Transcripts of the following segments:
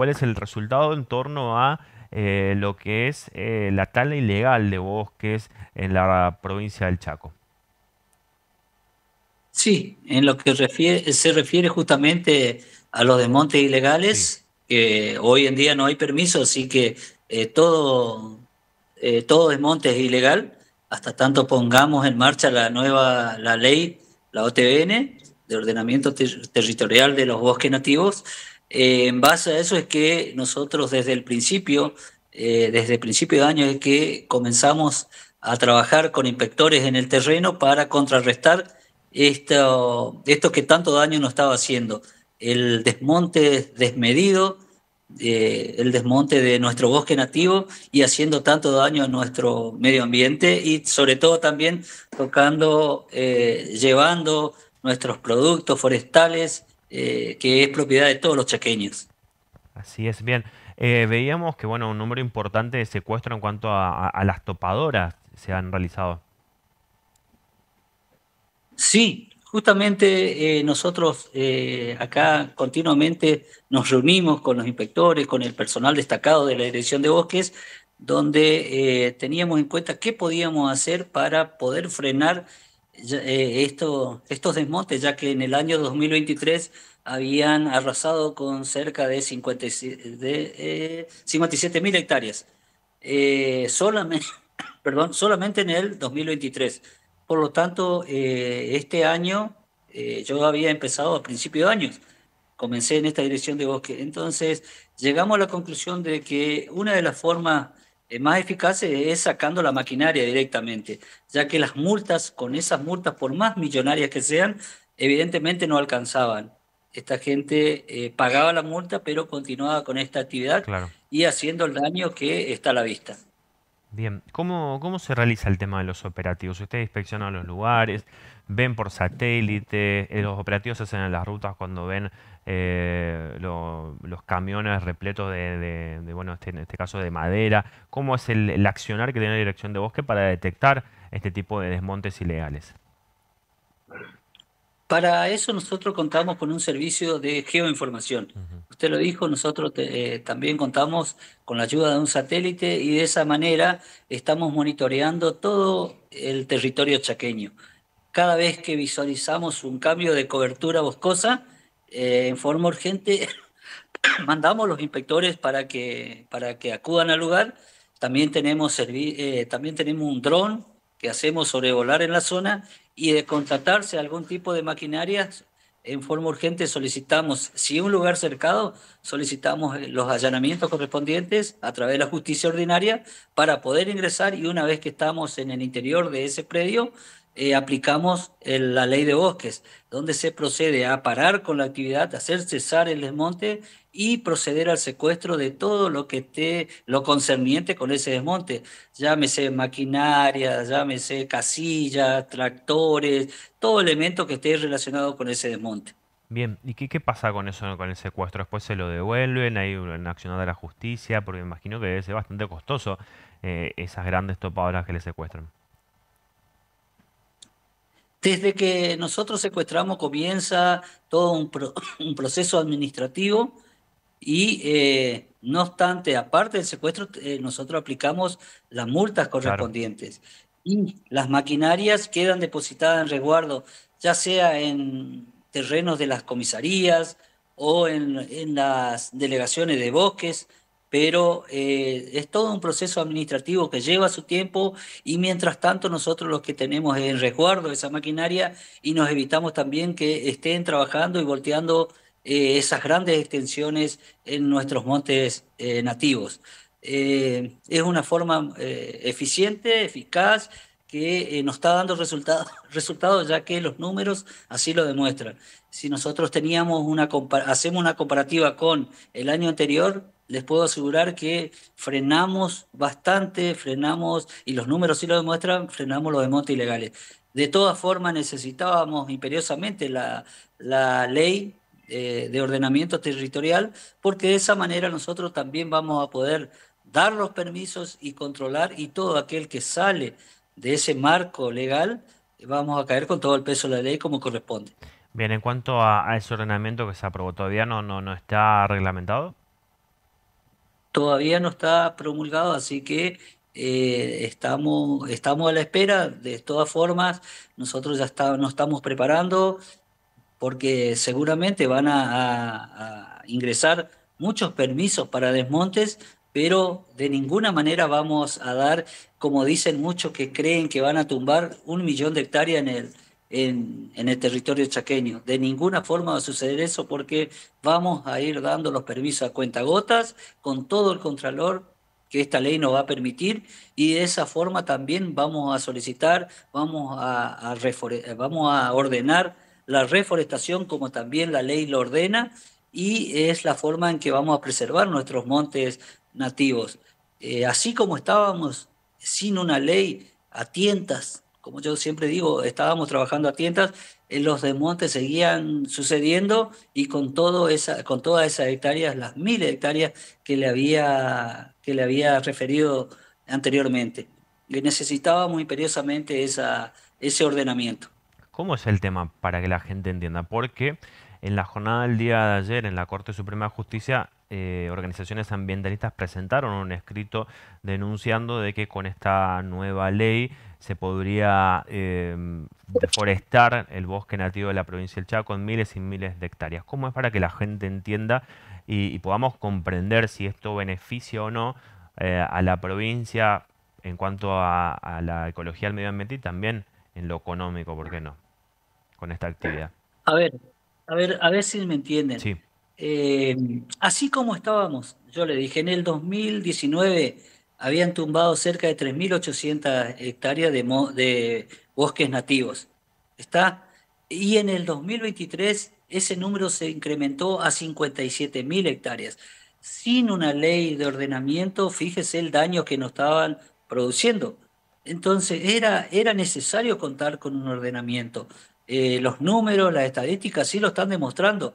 cuál es el resultado en torno a eh, lo que es eh, la tala ilegal de bosques en la provincia del Chaco. Sí, en lo que se refiere justamente a los desmontes ilegales, que hoy en día no hay permiso, así que eh, todo, todo desmonte es ilegal, hasta tanto pongamos en marcha la nueva la ley, la OTN, de ordenamiento territorial de los bosques nativos, eh, en base a eso es que nosotros desde el principio, eh, desde el principio de año, es que comenzamos a trabajar con inspectores en el terreno para contrarrestar esto, esto que tanto daño nos estaba haciendo. El desmonte desmedido, eh, el desmonte de nuestro bosque nativo y haciendo tanto daño a nuestro medio ambiente y sobre todo también tocando, llevando nuestros productos forestales eh, que es propiedad de todos los chaqueños. Así es, bien. Eh, veíamos que bueno, un número importante de secuestros en cuanto a, las topadoras se han realizado. Sí, justamente eh, nosotros acá continuamente nos reunimos con los inspectores, con el personal destacado de la Dirección de Bosques, donde teníamos en cuenta qué podíamos hacer para poder frenar eh, esto, estos desmontes, ya que en el año 2023 habían arrasado con cerca de, 57.000 57 eh, mil hectáreas, eh, solamente, perdón, solamente en el 2023. Por lo tanto, este año yo había empezado a principio de año, comencé en esta dirección de bosque. Entonces, llegamos a la conclusión de que una de las formas eh, más eficaz es sacando la maquinaria directamente, ya que las multas, con esas multas, por más millonarias que sean, evidentemente no alcanzaban. Esta gente eh, pagaba la multa, pero continuaba con esta actividad y haciendo el daño que está a la vista. Bien, ¿Cómo, ¿cómo se realiza el tema de los operativos? Usted inspecciona los lugares, ven por satélite, eh, los operativos hacen en las rutas cuando ven eh, los camiones repletos de, bueno, este, en este caso de madera, cómo es el, accionar que tiene la dirección de bosque para detectar este tipo de desmontes ilegales. Para eso nosotros contamos con un servicio de geoinformación. Usted lo dijo, nosotros eh, también contamos con la ayuda de un satélite y de esa manera estamos monitoreando todo el territorio chaqueño cada vez que visualizamos un cambio de cobertura boscosa, eh, en forma urgente mandamos los inspectores para que, para que acudan al lugar. También tenemos, eh, también tenemos un dron que hacemos sobrevolar en la zona y de contratarse algún tipo de maquinaria, en forma urgente solicitamos, si un lugar cercado, solicitamos eh, los allanamientos correspondientes a través de la justicia ordinaria para poder ingresar y una vez que estamos en el interior de ese predio, eh, aplicamos la ley de bosques, donde se procede a parar con la actividad, hacer cesar el desmonte y proceder al secuestro de todo lo que esté, lo concerniente con ese desmonte. Llámese maquinaria, llámese casillas, tractores, todo elemento que esté relacionado con ese desmonte. Bien, ¿y qué, pasa con eso, con el secuestro? Después se lo devuelven, hay una acción de la justicia, porque me imagino que debe ser bastante costoso eh, esas grandes topadoras que le secuestran. Desde que nosotros secuestramos comienza todo un, proceso administrativo y eh, no obstante, aparte del secuestro, eh, nosotros aplicamos las multas correspondientes. Y las maquinarias quedan depositadas en resguardo, ya sea en terrenos de las comisarías o en las delegaciones de bosques, pero eh, es todo un proceso administrativo que lleva su tiempo y mientras tanto nosotros los que tenemos en resguardo esa maquinaria y nos evitamos también que estén trabajando y volteando eh, esas grandes extensiones en nuestros montes eh, nativos. es una forma eficiente, eficaz que eh, nos está dando resultados, ya que los números así lo demuestran. Si nosotros teníamos una hacemos una comparativa con el año anterior, les puedo asegurar que frenamos bastante, frenamos, y los números sí lo demuestran, frenamos los demotos ilegales. De todas formas, necesitábamos imperiosamente la, la ley eh, de ordenamiento territorial, porque de esa manera nosotros también vamos a poder dar los permisos y controlar, y todo aquel que sale de ese marco legal, vamos a caer con todo el peso de la ley como corresponde. Bien, en cuanto a, ese ordenamiento que se aprobó, ¿todavía no, no, está reglamentado? Todavía no está promulgado, así que eh, estamos, estamos a la espera. De todas formas, nosotros ya está, nos estamos preparando porque seguramente van a ingresar muchos permisos para desmontes pero de ninguna manera vamos a dar, como dicen muchos que creen que van a tumbar un millón de hectáreas en el, en, en, el territorio chaqueño. De ninguna forma va a suceder eso porque vamos a ir dando los permisos a cuentagotas con todo el contralor que esta ley nos va a permitir y de esa forma también vamos a solicitar, vamos a, vamos a ordenar la reforestación como también la ley lo ordena y es la forma en que vamos a preservar nuestros montes nativos. Eh, así como estábamos sin una ley a tientas, como yo siempre digo, estábamos trabajando a tientas, eh, los desmontes seguían sucediendo y con, todo esa, con todas esas hectáreas, las mil hectáreas que le había, que le había referido anteriormente. necesitaba necesitábamos imperiosamente esa, ese ordenamiento. ¿Cómo es el tema para que la gente entienda? Porque en la jornada del día de ayer en la Corte Suprema de Justicia eh, organizaciones ambientalistas presentaron un escrito denunciando de que con esta nueva ley se podría em, deforestar el bosque nativo de la provincia del Chaco en miles y miles de hectáreas. ¿Cómo es para que la gente entienda y, podamos comprender si esto beneficia o no eh, a la provincia en cuanto a, la ecología al medio ambiente y también en lo económico, ¿por qué no? Con esta actividad. A ver, a ver, a ver si me entienden. Sí. Eh, así como estábamos, yo le dije, en el 2019 habían tumbado cerca de 3.800 hectáreas de, bosques nativos. ¿Está? Y en el 2023 ese número se incrementó a 57.000 hectáreas. Sin una ley de ordenamiento, fíjese el daño que nos estaban produciendo. Entonces era, era necesario contar con un ordenamiento. Eh, los números, las estadísticas sí lo están demostrando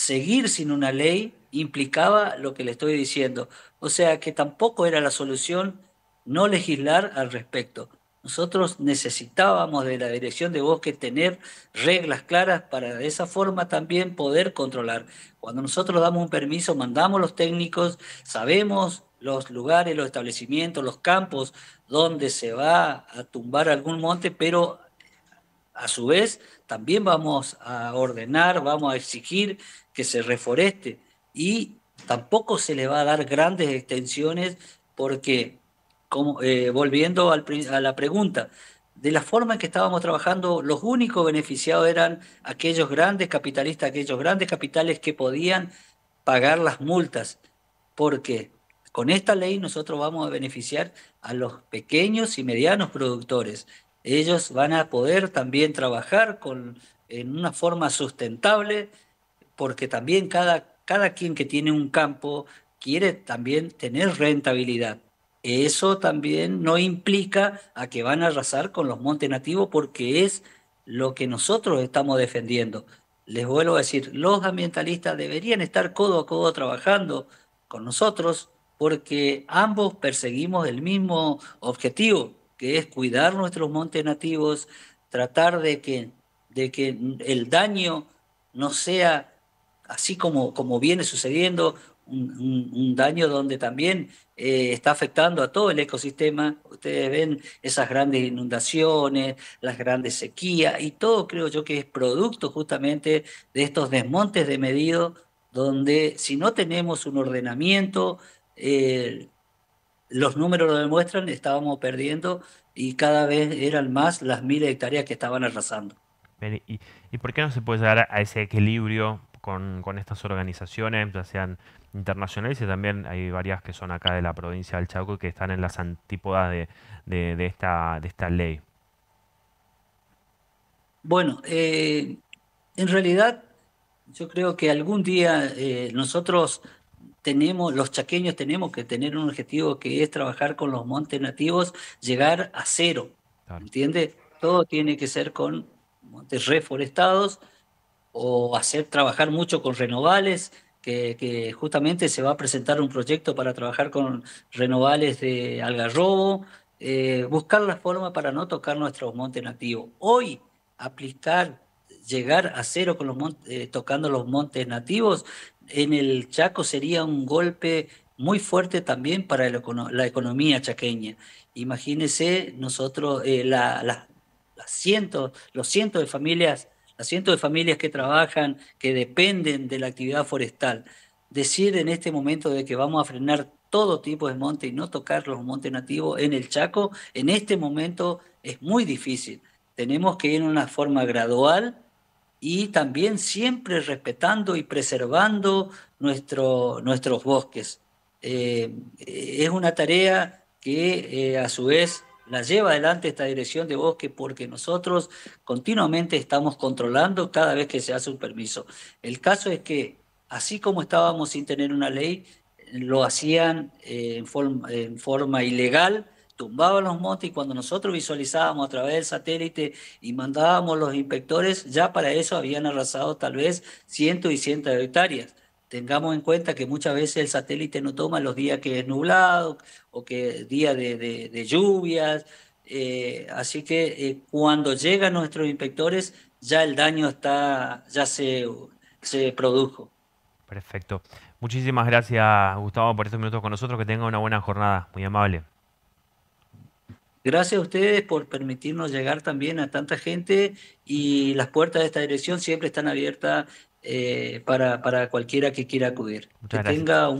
seguir sin una ley implicaba lo que le estoy diciendo. O sea que tampoco era la solución no legislar al respecto. Nosotros necesitábamos de la dirección de bosque tener reglas claras para de esa forma también poder controlar. Cuando nosotros damos un permiso, mandamos los técnicos, sabemos los lugares, los establecimientos, los campos donde se va a tumbar algún monte, pero a su vez, también vamos a ordenar, vamos a exigir que se reforeste y tampoco se le va a dar grandes extensiones porque, como, eh, volviendo al, a la pregunta, de la forma en que estábamos trabajando, los únicos beneficiados eran aquellos grandes capitalistas, aquellos grandes capitales que podían pagar las multas, porque con esta ley nosotros vamos a beneficiar a los pequeños y medianos productores ellos van a poder también trabajar con, en una forma sustentable, porque también cada, cada quien que tiene un campo quiere también tener rentabilidad. Eso también no implica a que van a arrasar con los montes nativos porque es lo que nosotros estamos defendiendo. Les vuelvo a decir, los ambientalistas deberían estar codo a codo trabajando con nosotros porque ambos perseguimos el mismo objetivo, que es cuidar nuestros montes nativos, tratar de que, de que el daño no sea así como, como viene sucediendo, un, daño donde también eh, está afectando a todo el ecosistema. Ustedes ven esas grandes inundaciones, las grandes sequías y todo creo yo que es producto justamente de estos desmontes de medido donde si no tenemos un ordenamiento, eh, los números lo demuestran, estábamos perdiendo y cada vez eran más las mil hectáreas que estaban arrasando. ¿Y, por qué no se puede llegar a ese equilibrio con, estas organizaciones, ya sean internacionales y también hay varias que son acá de la provincia del Chaco y que están en las antípodas de, esta, de esta ley? Bueno, eh, en realidad yo creo que algún día eh, nosotros tenemos, los chaqueños tenemos que tener un objetivo que es trabajar con los montes nativos, llegar a cero. ¿Entiendes? Todo tiene que ser con montes reforestados o hacer trabajar mucho con renovables, que, justamente se va a presentar un proyecto para trabajar con renovables de algarrobo, eh, buscar la forma para no tocar nuestros montes nativos. Hoy aplicar, llegar a cero con los montes, eh, tocando los montes nativos en el Chaco sería un golpe muy fuerte también para la economía chaqueña. Imagínense nosotros, eh, los cientos de familias, las cientos de familias que trabajan, que dependen de la actividad forestal. Decir en este momento de que vamos a frenar todo tipo de monte y no tocar los montes nativos en el Chaco, en este momento es muy difícil. Tenemos que ir en una forma gradual, y también siempre respetando y preservando nuestros bosques. Eh, es una tarea que eh, a su vez la lleva adelante esta dirección de bosque porque nosotros continuamente estamos controlando cada vez que se hace un permiso. El caso es que así como estábamos sin tener una ley, lo hacían eh, en forma ilegal Tumbaban los montes y cuando nosotros visualizábamos a través del satélite y mandábamos los inspectores, ya para eso habían arrasado tal vez cientos y cientos de hectáreas. Tengamos en cuenta que muchas veces el satélite no toma los días que es nublado o que día de, de, lluvias. Eh, así que eh, cuando llegan nuestros inspectores, ya el daño está, ya se, se produjo. Perfecto. Muchísimas gracias, Gustavo, por estos minutos con nosotros. Que tenga una buena jornada. Muy amable. Gracias a ustedes por permitirnos llegar también a tanta gente y las puertas de esta dirección siempre están abiertas eh, para, para, cualquiera que quiera acudir. que tenga un